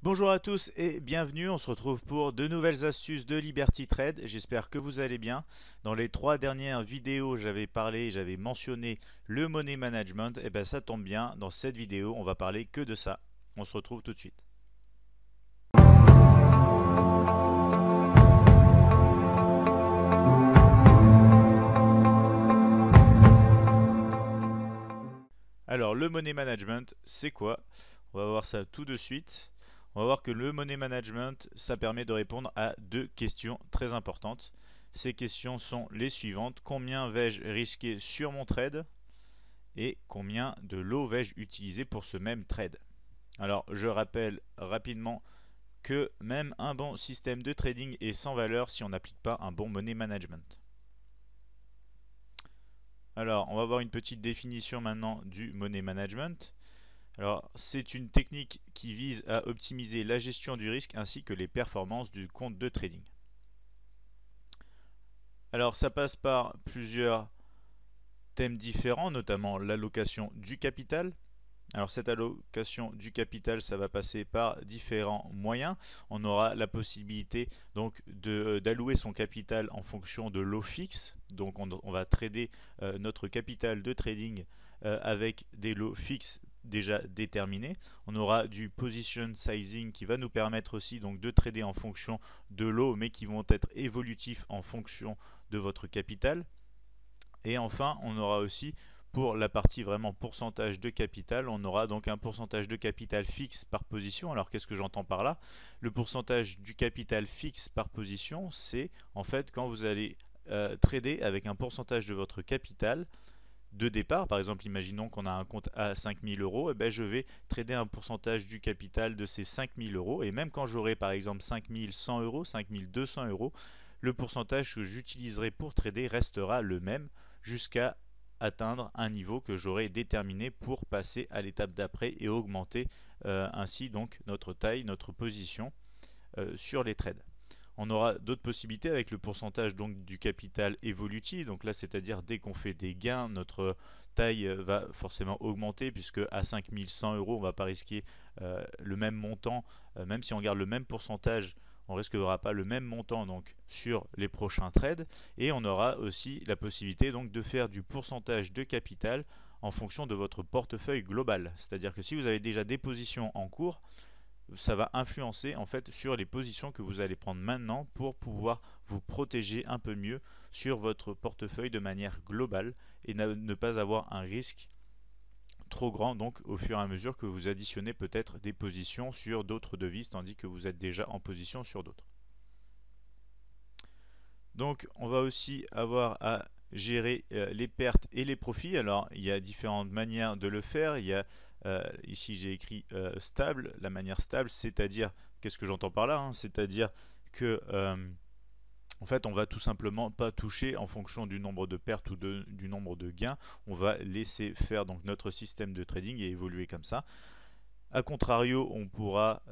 Bonjour à tous et bienvenue, on se retrouve pour de nouvelles astuces de Liberty Trade, j'espère que vous allez bien. Dans les trois dernières vidéos j'avais parlé, j'avais mentionné le money management, et eh bien ça tombe bien, dans cette vidéo on va parler que de ça. On se retrouve tout de suite. Alors le money management c'est quoi On va voir ça tout de suite on va voir que le money management, ça permet de répondre à deux questions très importantes. Ces questions sont les suivantes. Combien vais-je risquer sur mon trade Et combien de lots vais-je utiliser pour ce même trade Alors, je rappelle rapidement que même un bon système de trading est sans valeur si on n'applique pas un bon money management. Alors, on va voir une petite définition maintenant du money management. Alors, c'est une technique qui vise à optimiser la gestion du risque ainsi que les performances du compte de trading. Alors, ça passe par plusieurs thèmes différents, notamment l'allocation du capital. Alors cette allocation du capital, ça va passer par différents moyens. On aura la possibilité donc euh, d'allouer son capital en fonction de lots fixes. Donc on, va trader euh, notre capital de trading euh, avec des lots fixes déjà déterminé. On aura du position sizing qui va nous permettre aussi donc de trader en fonction de l'eau, mais qui vont être évolutifs en fonction de votre capital. Et enfin, on aura aussi pour la partie vraiment pourcentage de capital, on aura donc un pourcentage de capital fixe par position. Alors qu'est-ce que j'entends par là Le pourcentage du capital fixe par position, c'est en fait quand vous allez euh, trader avec un pourcentage de votre capital de départ, par exemple, imaginons qu'on a un compte à 5000 euros, et eh ben, je vais trader un pourcentage du capital de ces 5000 euros. Et même quand j'aurai par exemple 5100 euros, 5200 euros, le pourcentage que j'utiliserai pour trader restera le même jusqu'à atteindre un niveau que j'aurai déterminé pour passer à l'étape d'après et augmenter euh, ainsi donc notre taille, notre position euh, sur les trades. On aura d'autres possibilités avec le pourcentage donc du capital évolutif. Donc là, c'est-à-dire dès qu'on fait des gains, notre taille euh, va forcément augmenter puisque à 5100 euros, on va pas risquer euh, le même montant, euh, même si on garde le même pourcentage on ne risquera pas le même montant donc sur les prochains trades et on aura aussi la possibilité donc de faire du pourcentage de capital en fonction de votre portefeuille global c'est à dire que si vous avez déjà des positions en cours ça va influencer en fait sur les positions que vous allez prendre maintenant pour pouvoir vous protéger un peu mieux sur votre portefeuille de manière globale et ne pas avoir un risque trop grand donc au fur et à mesure que vous additionnez peut-être des positions sur d'autres devises tandis que vous êtes déjà en position sur d'autres. Donc on va aussi avoir à gérer euh, les pertes et les profits. Alors il y a différentes manières de le faire. Il y a euh, ici j'ai écrit euh, stable. La manière stable, c'est-à-dire qu'est-ce que j'entends par là hein, C'est-à-dire que en fait, on va tout simplement pas toucher en fonction du nombre de pertes ou du nombre de gains. On va laisser faire donc notre système de trading et évoluer comme ça. A contrario, on pourra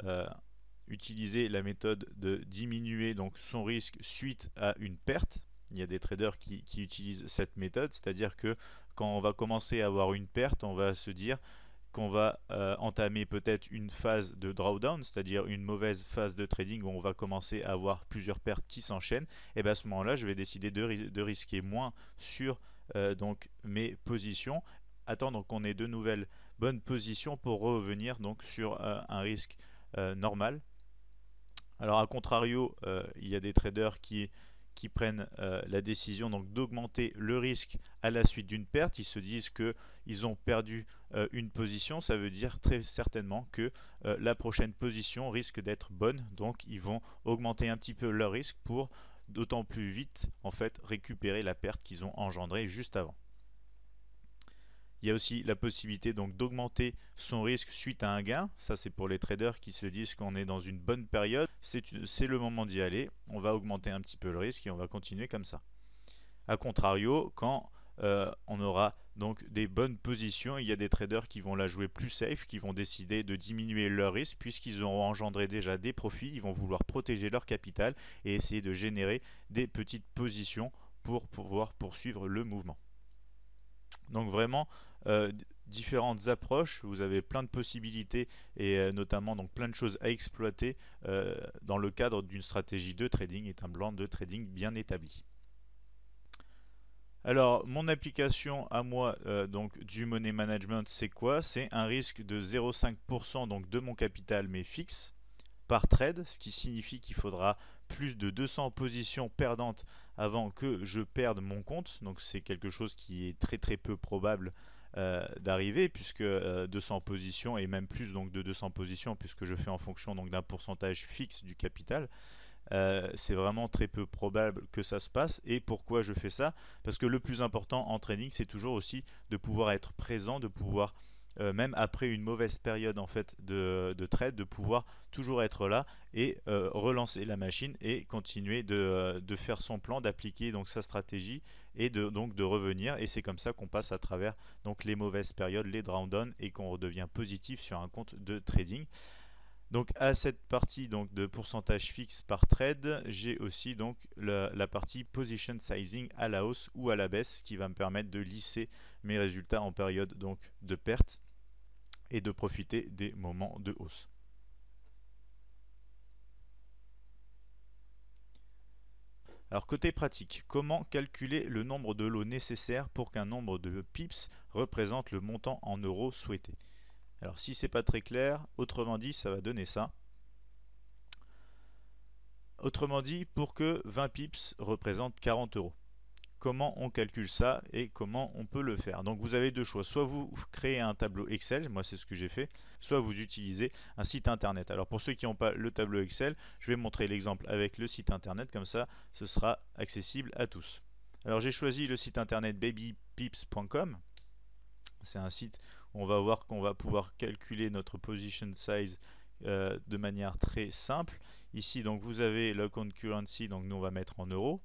utiliser la méthode de diminuer donc son risque suite à une perte il y a des traders qui, utilisent cette méthode, c'est-à-dire que quand on va commencer à avoir une perte, on va se dire qu'on va euh, entamer peut-être une phase de drawdown, c'est-à-dire une mauvaise phase de trading où on va commencer à avoir plusieurs pertes qui s'enchaînent, et bien à ce moment-là, je vais décider de, risquer moins sur euh, donc mes positions, attendre qu'on ait de nouvelles bonnes positions pour revenir donc sur euh, un risque normal. Alors à contrario, il y a des traders qui qui prennent euh, la décision donc d'augmenter le risque à la suite d'une perte. Ils se disent qu'ils ont perdu euh, une position, ça veut dire très certainement que euh, la prochaine position risque d'être bonne, donc ils vont augmenter un petit peu leur risque pour d'autant plus vite en fait récupérer la perte qu'ils ont engendrée juste avant. Il y a aussi la possibilité donc d'augmenter son risque suite à un gain. Ça, c'est pour les traders qui se disent qu'on est dans une bonne période. C'est le moment d'y aller. On va augmenter un petit peu le risque et on va continuer comme ça. A contrario, quand euh, on aura donc des bonnes positions. Il y a des traders qui vont la jouer plus safe, qui vont décider de diminuer leur risque puisqu'ils auront engendré déjà des profits, ils vont vouloir protéger leur capital et essayer de générer des petites positions pour pouvoir poursuivre le mouvement. Donc vraiment euh, différentes approches, vous avez plein de possibilités et euh, notamment donc plein de choses à exploiter euh, dans le cadre d'une stratégie de trading et un plan de trading bien établi. Alors mon application à moi donc du money management c'est quoi C'est un risque de 0,5% donc de mon capital mais fixe par trade, ce qui signifie qu'il faudra plus de 200 positions perdantes avant que je perde mon compte. Donc c'est quelque chose qui est très très peu probable euh, d'arriver puisque 200 euh, positions et même plus donc de 200 positions puisque je fais en fonction donc d'un pourcentage fixe du capital. Euh, c'est vraiment très peu probable que ça se passe. Et pourquoi je fais ça Parce que le plus important en trading, c'est toujours aussi de pouvoir être présent, de pouvoir euh, même après une mauvaise période en fait de, trade, de pouvoir toujours être là et euh, relancer la machine et continuer euh, de, faire son plan, d'appliquer donc sa stratégie et de, donc de revenir. Et c'est comme ça qu'on passe à travers donc les mauvaises périodes, les down et qu'on redevient positif sur un compte de trading. Donc à cette partie donc de pourcentage fixe par trade, j'ai aussi donc la, partie position sizing à la hausse ou à la baisse, ce qui va me permettre de lisser mes résultats en période donc de perte et de profiter des moments de hausse. Alors côté pratique, comment calculer le nombre de lots nécessaires pour qu'un nombre de pips représente le montant en euros souhaité Alors si c'est pas très clair, autrement dit ça va donner ça. Autrement dit, pour que 20 pips représentent 40 euros comment on calcule ça et comment on peut le faire. Donc vous avez deux choix, soit vous créez un tableau Excel, moi c'est ce que j'ai fait, soit vous utilisez un site internet. Alors pour ceux qui n'ont pas le tableau Excel, je vais montrer l'exemple avec le site internet, comme ça ce sera accessible à tous. Alors j'ai choisi le site internet babypips.com, c'est un site où on va voir qu'on va pouvoir calculer notre position size euh, de manière très simple. Ici donc vous avez le concurrency donc nous on va mettre en euros.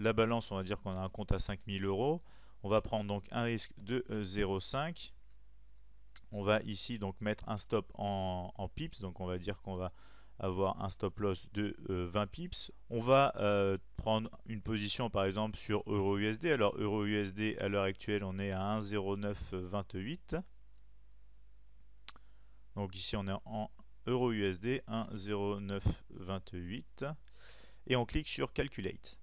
La balance, on va dire qu'on a un compte à 5000 euros. On va prendre donc un risque de 0,5. Euh, on va ici donc mettre un stop en, pips. Donc on va dire qu'on va avoir un stop loss de 20 euh, pips. On va euh, prendre une position par exemple sur usd Alors euro usd à l'heure actuelle on est à 1,0928. Donc ici on est en EURUSD 1,0928 et on clique sur Calculate.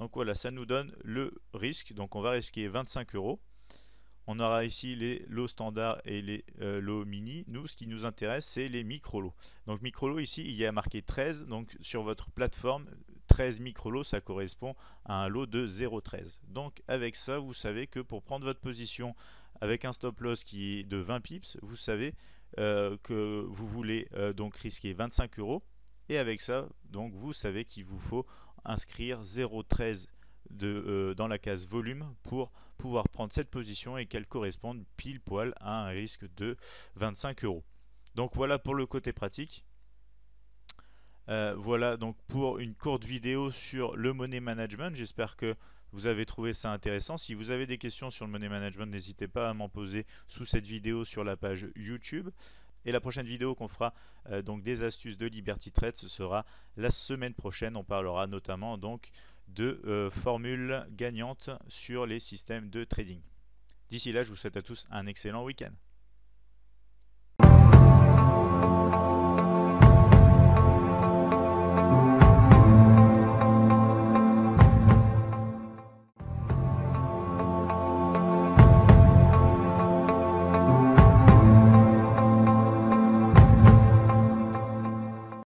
Donc voilà, ça nous donne le risque. Donc on va risquer 25 euros. On aura ici les lots standards et les euh, lots mini. Nous, ce qui nous intéresse, c'est les micro-lots. Donc micro-lots, ici, il y a marqué 13. Donc sur votre plateforme, 13 micro-lots, ça correspond à un lot de 0,13. Donc avec ça, vous savez que pour prendre votre position avec un stop loss qui est de 20 pips, vous savez euh, que vous voulez euh, donc risquer 25 euros. Et avec ça, donc vous savez qu'il vous faut inscrire 0,13 de euh, dans la case volume pour pouvoir prendre cette position et qu'elle corresponde pile poil à un risque de 25 euros. Donc voilà pour le côté pratique. Euh, voilà donc pour une courte vidéo sur le money management. J'espère que vous avez trouvé ça intéressant. Si vous avez des questions sur le money management, n'hésitez pas à m'en poser sous cette vidéo sur la page YouTube. Et la prochaine vidéo qu'on fera euh, donc des astuces de Liberty Trade, ce sera la semaine prochaine. On parlera notamment donc de euh, formules gagnantes sur les systèmes de trading. D'ici là, je vous souhaite à tous un excellent week-end.